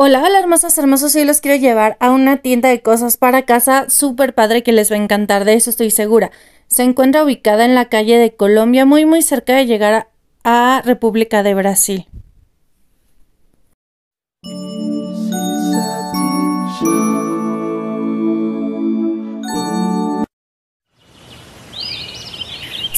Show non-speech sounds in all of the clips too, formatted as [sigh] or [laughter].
Hola, hola hermosas, hermosos, hoy los quiero llevar a una tienda de cosas para casa super padre que les va a encantar, de eso estoy segura. Se encuentra ubicada en la calle de Colombia, muy muy cerca de llegar a República de Brasil.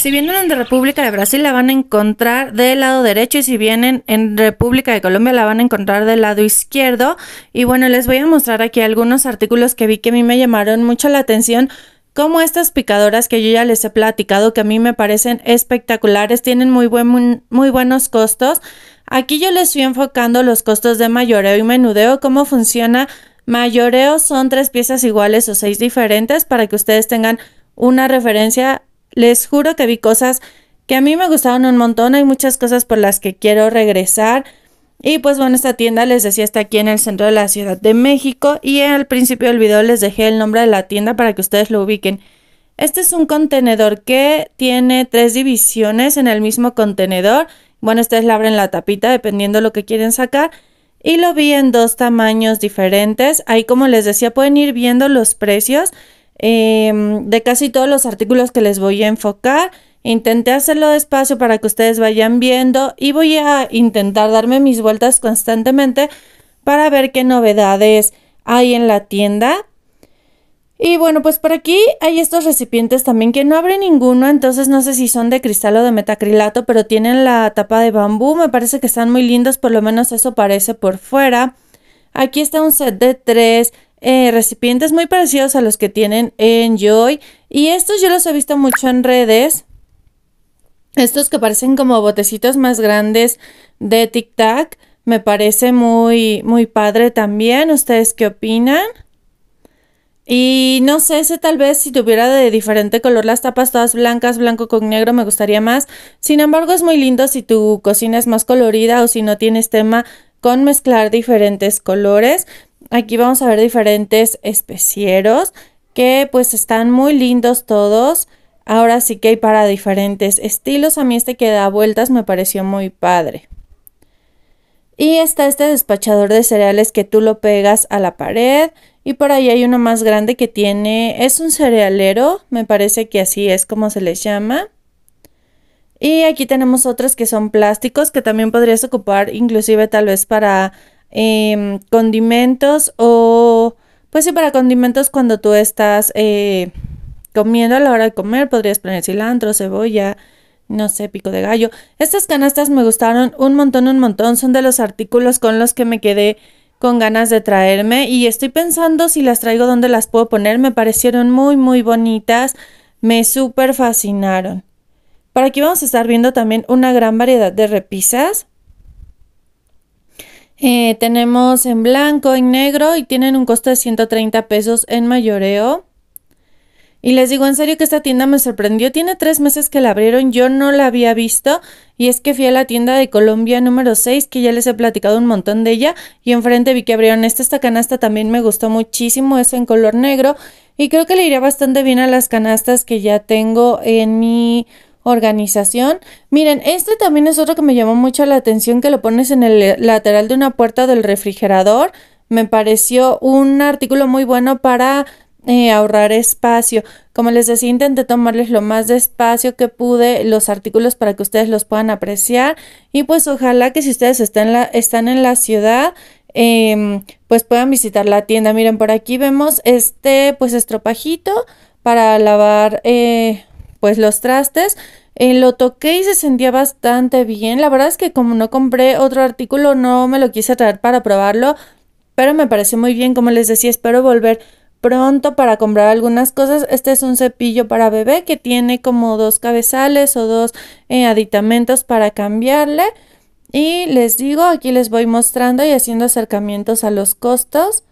Si vienen de República de Brasil, la van a encontrar del lado derecho y si vienen en República de Colombia, la van a encontrar del lado izquierdo. Y bueno, les voy a mostrar aquí algunos artículos que vi que a mí me llamaron mucho la atención como estas picadoras que yo ya les he platicado que a mí me parecen espectaculares, tienen muy, buen, muy, buenos costos. Aquí yo les estoy enfocando los costos de mayoreo y menudeo, cómo funciona. Mayoreo son tres piezas iguales o seis diferentes para que ustedes tengan una referencia les juro que vi cosas que a mí me gustaron un montón, hay muchas cosas por las que quiero regresar. Y pues bueno, esta tienda les decía está aquí en el centro de la Ciudad de México y al principio del video les dejé el nombre de la tienda para que ustedes lo ubiquen. Este es un contenedor que tiene tres divisiones en el mismo contenedor. Bueno, ustedes le abren la tapita dependiendo lo que quieren sacar. Y lo vi en dos tamaños diferentes. Ahí como les decía pueden ir viendo los precios. Em, de casi todos los artículos que les voy a enfocar. Intenté hacerlo despacio para que ustedes vayan viendo y voy a intentar darme mis vueltas constantemente para ver qué novedades hay en la tienda. Y bueno, pues por aquí hay estos recipientes también que no abre ninguno, entonces no sé si son de cristal o de metacrilato, pero tienen la tapa de bambú, me parece que están muy lindos, por lo menos eso parece por fuera. Aquí está un set de tres, eh, recipientes muy parecidos a los que tienen en Joy. Y estos yo los he visto mucho en redes. Estos que parecen como botecitos más grandes de Tic Tac. Me parece muy, muy padre también. ¿Ustedes qué opinan? Y no sé, si tal vez si tuviera de diferente color las tapas todas blancas, blanco con negro, me gustaría más. Sin embargo, es muy lindo si tu cocina es más colorida o si no tienes tema con mezclar diferentes colores. Aquí vamos a ver diferentes especieros que pues están muy lindos todos. Ahora sí que hay para diferentes estilos. A mí este que da vueltas me pareció muy padre. Y está este despachador de cereales que tú lo pegas a la pared. Y por ahí hay uno más grande que tiene, es un cerealero, me parece que así es como se les llama. Y aquí tenemos otros que son plásticos que también podrías ocupar inclusive tal vez para Em, condimentos o pues sí, para condimentos cuando tú estás eh, comiendo a la hora de comer, podrías poner cilantro, cebolla, no sé, pico de gallo. Estas canastas me gustaron un montón, un montón. Son de los artículos con los que me quedé con ganas de traerme y estoy pensando si las traigo donde las puedo poner. Me parecieron muy, muy bonitas. Me súper fascinaron. Por aquí vamos a estar viendo también una gran variedad de repisas. Eh, tenemos en blanco, en negro y tienen un costo de 130 pesos en mayoreo. Y les digo en serio que esta tienda me sorprendió. Tiene tres meses que la abrieron, yo no la había visto. Y es que fui a la tienda de Colombia número 6, que ya les he platicado un montón de ella. Y enfrente vi que abrieron esta. Esta canasta también me gustó muchísimo, es en color negro. Y creo que le iría bastante bien a las canastas que ya tengo en mi organización. Miren, este también es otro que me llamó mucho la atención que lo pones en el lateral de una puerta del refrigerador. Me pareció un artículo muy bueno para eh, ahorrar espacio. Como les decía, intenté tomarles lo más despacio que pude los artículos para que ustedes los puedan apreciar. Y pues ojalá que si ustedes están, están en la ciudad, em, pues puedan visitar la tienda. Miren, por aquí vemos este pues estropajito para lavar eh, pues los trastes. Eh, lo toqué y se sentía bastante bien. La verdad es que como no compré otro artículo, no me lo quise traer para probarlo, pero me pareció muy bien. Como les decía, espero volver pronto para comprar algunas cosas. Este es un cepillo para bebé que tiene como dos cabezales o dos eh, aditamentos para cambiarle. Y les digo, aquí les voy mostrando y haciendo acercamientos a los costos.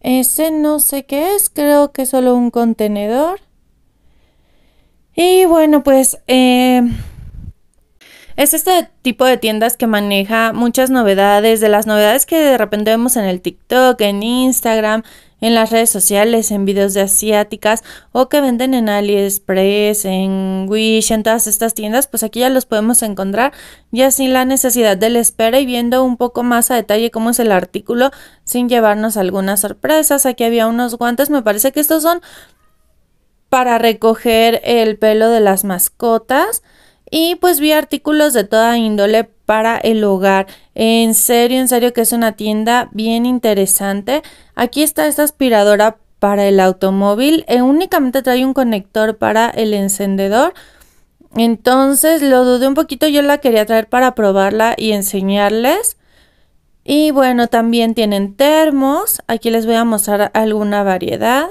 Ese no sé qué es, creo que es solo un contenedor. Y bueno, pues em, es este tipo de tiendas que maneja muchas novedades, de las novedades que de repente vemos en el TikTok, en Instagram, en las redes sociales, en videos de asiáticas o que venden en AliExpress, en Wish, en todas estas tiendas, pues aquí ya los podemos encontrar ya sin la necesidad de la espera y viendo un poco más a detalle cómo es el artículo sin llevarnos algunas sorpresas. Aquí había unos guantes, me parece que estos son para recoger el pelo de las mascotas y pues vi artículos de toda índole para el hogar. En serio, en serio que es una tienda bien interesante. Aquí está esta aspiradora para el automóvil. Eh, únicamente trae un conector para el encendedor. Entonces lo dudé un poquito, yo la quería traer para probarla y enseñarles. Y bueno, también tienen termos. Aquí les voy a mostrar alguna variedad.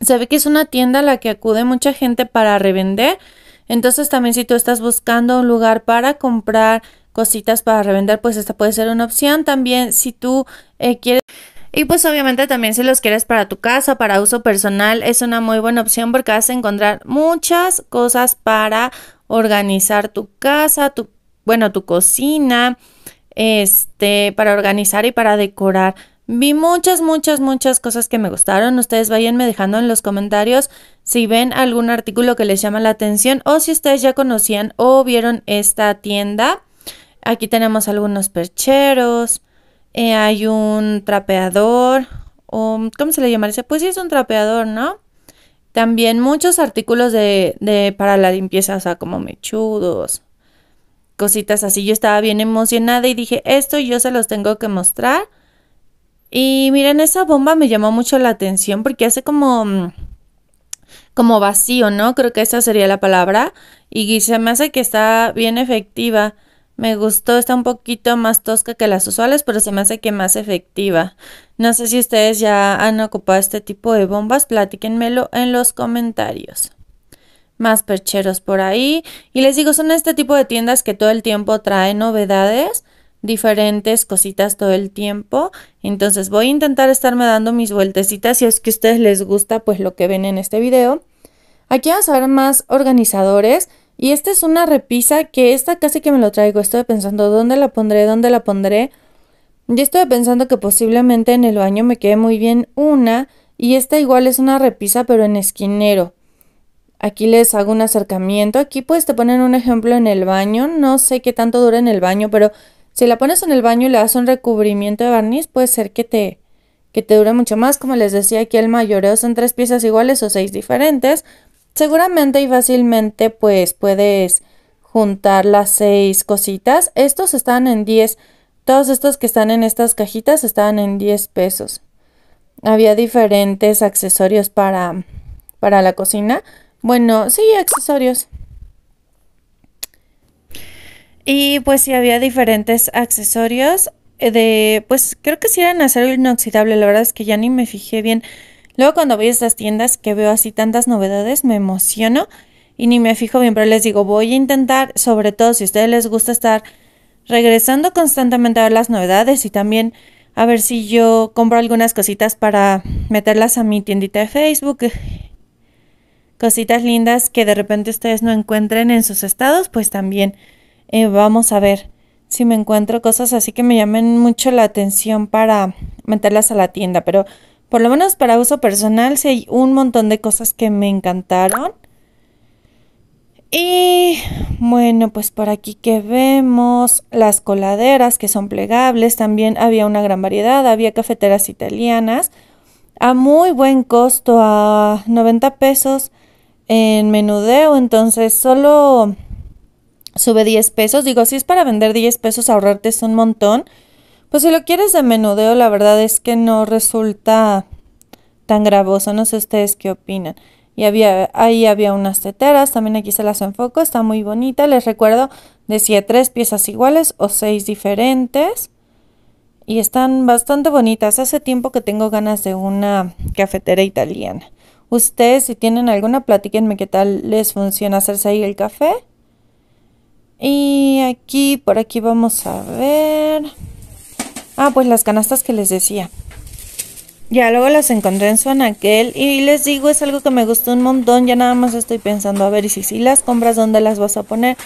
Se ve que es una tienda a la que acude mucha gente para revender. Entonces también si tú estás buscando un lugar para comprar cositas para revender, pues esta puede ser una opción. También si tú eh, quieres... Y pues obviamente también si los quieres para tu casa, para uso personal, es una muy buena opción porque vas a encontrar muchas cosas para organizar tu casa, tu, bueno, tu cocina, este, para organizar y para decorar. Vi muchas, muchas, muchas cosas que me gustaron. Ustedes vayanme dejando en los comentarios si ven algún artículo que les llama la atención o si ustedes ya conocían o vieron esta tienda. Aquí tenemos algunos percheros, eh, hay un trapeador, ¿cómo se le llama? Pues sí, es un trapeador, ¿no? También muchos artículos de, de, para la limpieza, o sea, como mechudos, cositas así. Yo estaba bien emocionada y dije, esto yo se los tengo que mostrar. Y miren, esa bomba me llamó mucho la atención porque hace como mm, como vacío, ¿no? Creo que esa sería la palabra. Y se me hace que está bien efectiva. Me gustó, está un poquito más tosca que las usuales, pero se me hace que más efectiva. No sé si ustedes ya han ocupado este tipo de bombas, platíquenmelo en los comentarios. Más percheros por ahí. Y les digo, son este tipo de tiendas que todo el tiempo trae novedades diferentes cositas todo el tiempo. Entonces voy a intentar estarme dando mis vueltecitas si es que a ustedes les gusta pues lo que ven en este video. Aquí vamos a ver más organizadores. Y esta es una repisa que esta casi que me lo traigo. Estoy pensando dónde la pondré, dónde la pondré. ...ya estoy pensando que posiblemente en el baño me quede muy bien una. Y esta igual es una repisa pero en esquinero. Aquí les hago un acercamiento. Aquí pues te ponen un ejemplo en el baño. No sé qué tanto dura en el baño, pero si la pones en el baño y le das un recubrimiento de barniz, puede ser que te, que te dure mucho más. Como les decía aquí, el mayoreo son tres piezas iguales o seis diferentes. Seguramente y fácilmente pues puedes juntar las seis cositas. Estos están en 10. Todos estos que están en estas cajitas estaban en 10 pesos. Había diferentes accesorios para, para la cocina. Bueno, sí, accesorios. Y pues sí había diferentes accesorios eh, de, pues creo que sí eran acero inoxidable, la verdad es que ya ni me fijé bien. Luego cuando voy a estas tiendas que veo así tantas novedades, me emociono y ni me fijo bien, pero les digo, voy a intentar, sobre todo si a ustedes les gusta estar regresando constantemente a ver las novedades y también a ver si yo compro algunas cositas para meterlas a mi tiendita de Facebook. Cositas lindas que de repente ustedes no encuentren en sus estados, pues también. Eh, vamos a ver si me encuentro cosas así que me llamen mucho la atención para meterlas a la tienda, pero por lo menos para uso personal sí hay un montón de cosas que me encantaron. Y bueno, pues por aquí que vemos las coladeras que son plegables, también había una gran variedad, había cafeteras italianas a muy buen costo, a 90 pesos en menudeo, entonces solo sube 10 pesos. Digo, si es para vender 10 pesos, ahorrarte es un montón. Pues si lo quieres de menudeo, la verdad es que no resulta tan gravoso. No sé ustedes qué opinan. Y había, ahí había unas teteras, también aquí se las enfoco, está muy bonita. Les recuerdo, decía tres piezas iguales o seis diferentes. Y están bastante bonitas. Hace tiempo que tengo ganas de una cafetera italiana. Ustedes, si tienen alguna, platíquenme qué tal les funciona hacerse ahí el café. Y aquí, por aquí vamos a ver. Ah, pues las canastas que les decía. Ya luego las encontré en su y les digo, es algo que me gustó un montón. Ya nada más estoy pensando, a ver, y si, si las compras, ¿dónde las vas a poner?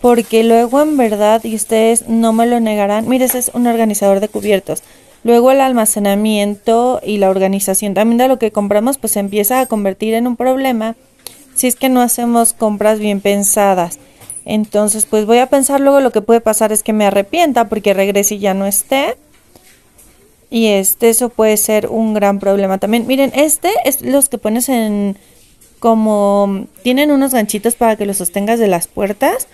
Porque luego en verdad, y ustedes no me lo negarán, mire, ese es un organizador de cubiertos. Luego el almacenamiento y la organización también de lo que compramos, pues empieza a convertir en un problema si es que no hacemos compras bien pensadas. Entonces, pues voy a pensar luego lo que puede pasar es que me arrepienta porque regrese y ya no esté. Y este, eso puede ser un gran problema también. Miren, este es los que pones en como tienen unos ganchitos para que los sostengas de las puertas.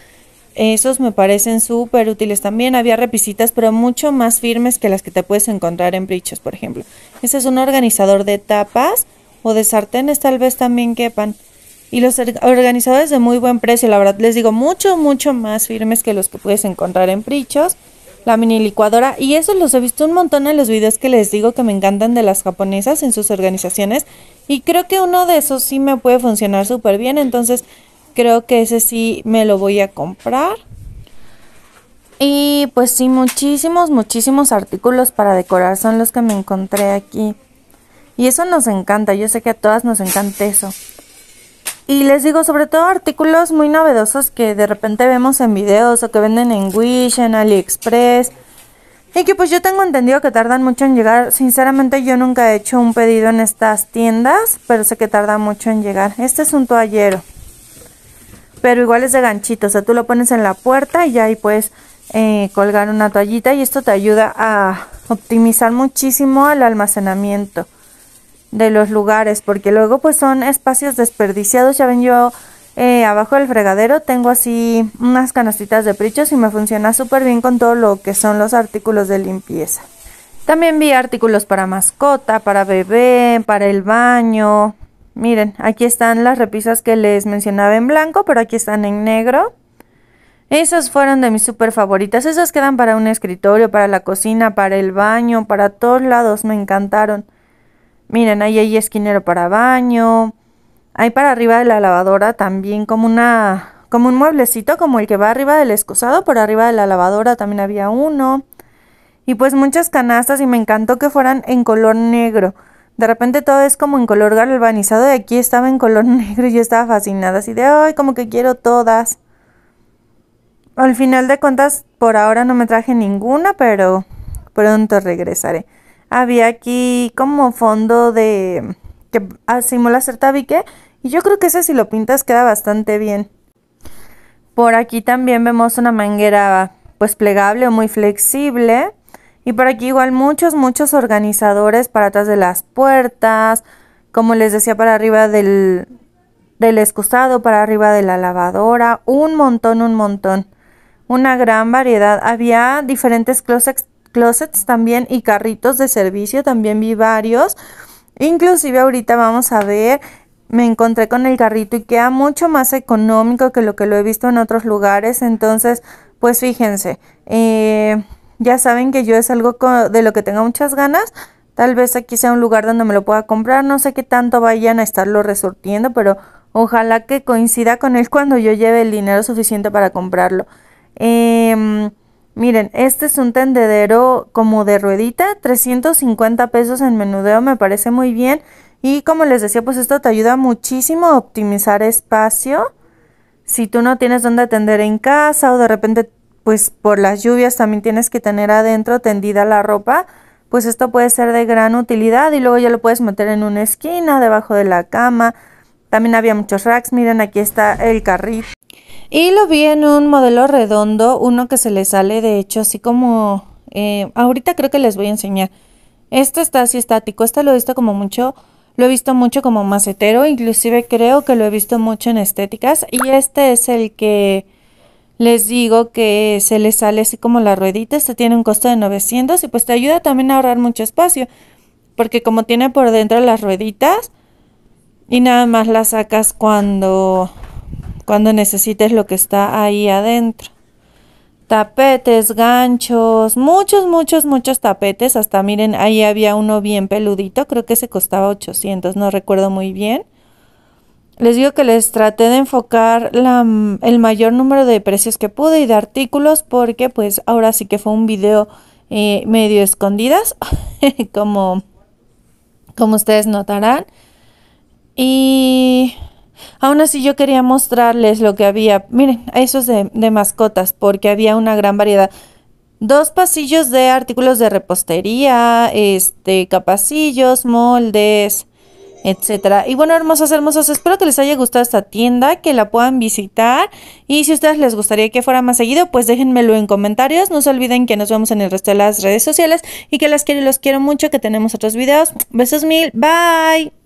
Esos me parecen súper útiles también. Había repisitas, pero mucho más firmes que las que te puedes encontrar en brichos, por ejemplo. Este es un organizador de tapas o de sartenes, tal vez también quepan y los organizadores de muy buen precio, la verdad les digo, mucho, mucho más firmes que los que puedes encontrar en Prichos, la mini licuadora, y eso los he visto un montón en los videos que les digo que me encantan de las japonesas en sus organizaciones, y creo que uno de esos sí me puede funcionar súper bien, entonces creo que ese sí me lo voy a comprar. Y pues sí, muchísimos, muchísimos artículos para decorar son los que me encontré aquí. Y eso nos encanta, yo sé que a todas nos encanta eso. Y les digo, sobre todo artículos muy novedosos que de repente vemos en videos o que venden en Wish, en AliExpress. Y que pues yo tengo entendido que tardan mucho en llegar. Sinceramente yo nunca he hecho un pedido en estas tiendas, pero sé que tarda mucho en llegar. Este es un toallero. Pero igual es de ganchito, o sea, tú lo pones en la puerta y ahí puedes eh, colgar una toallita y esto te ayuda a optimizar muchísimo el almacenamiento de los lugares, porque luego pues son espacios desperdiciados, ya ven yo eh, abajo del fregadero tengo así unas canastitas de prichos y me funciona súper bien con todo lo que son los artículos de limpieza. También vi artículos para mascota, para bebé, para el baño. Miren, aquí están las repisas que les mencionaba en blanco, pero aquí están en negro. Esas fueron de mis súper favoritas. Esas quedan para un escritorio, para la cocina, para el baño, para todos lados. Me encantaron. Miren, ahí hay esquinero para baño. hay para arriba de la lavadora también como una como un mueblecito como el que va arriba del excusado, por arriba de la lavadora también había uno. Y pues muchas canastas y me encantó que fueran en color negro. De repente todo es como en color galvanizado y aquí estaba en color [laughs] negro y yo estaba fascinada así de, ay, como que quiero todas. Al final de cuentas, por ahora no me traje ninguna, pero pronto regresaré había aquí como fondo de que simula ser tabique y yo creo que ese si lo pintas queda bastante bien. Por aquí también vemos una manguera pues plegable o muy flexible y por aquí igual muchos muchos organizadores para atrás de las puertas, como les decía para arriba del del excusado, para arriba de la lavadora, un montón, un montón. Una gran variedad. Había diferentes closets closets también y carritos de servicio, también vi varios. Inclusive ahorita vamos a ver, me encontré con el carrito y queda mucho más económico que lo que lo he visto en otros lugares. Entonces, pues fíjense, eh, ya saben que yo es algo de lo que tengo muchas ganas. Tal vez aquí sea un lugar donde me lo pueda comprar. No sé qué tanto vayan a estarlo resurtiendo, pero ojalá que coincida con él cuando yo lleve el dinero suficiente para comprarlo. Eh, Miren, este es un tendedero como de ruedita, 350 pesos en menudeo me parece muy bien. Y como les decía, pues esto te ayuda muchísimo a optimizar espacio. Si tú no tienes donde tender en casa o de repente, pues por las lluvias también tienes que tener adentro tendida la ropa, pues esto puede ser de gran utilidad y luego ya lo puedes meter en una esquina, debajo de la cama. También había muchos racks, miren aquí está el carrito. Y lo vi en un modelo redondo, uno que se le sale de hecho así como... Eh, ahorita creo que les voy a enseñar. Este está así estático, este lo he visto como mucho, lo he visto mucho como macetero, inclusive creo que lo he visto mucho en estéticas. Y este es el que les digo que se le sale así como la ruedita, este tiene un costo de 900 y pues te ayuda también a ahorrar mucho espacio. Porque como tiene por dentro las rueditas y nada más las sacas cuando cuando necesites lo que está ahí adentro. Tapetes, ganchos, muchos, muchos, muchos tapetes. Hasta miren, ahí había uno bien peludito, creo que se costaba 800, no recuerdo muy bien. Les digo que les traté de enfocar el mayor número de precios que pude y de artículos porque pues ahora sí que fue un video eh, medio escondidas, [laughs] como, como ustedes notarán. Y Aún así yo quería mostrarles lo que había. Miren, eso es de, mascotas porque había una gran variedad. Dos pasillos de artículos de repostería, este, capacillos, moldes, etc. Y bueno, hermosas, hermosos, espero que les haya gustado esta tienda, que la puedan visitar. Y si a ustedes les gustaría que fuera más seguido, pues déjenmelo en comentarios. No se olviden que nos vemos en el resto de las redes sociales y que las quiero y los quiero mucho, que tenemos otros videos. Besos mil, bye.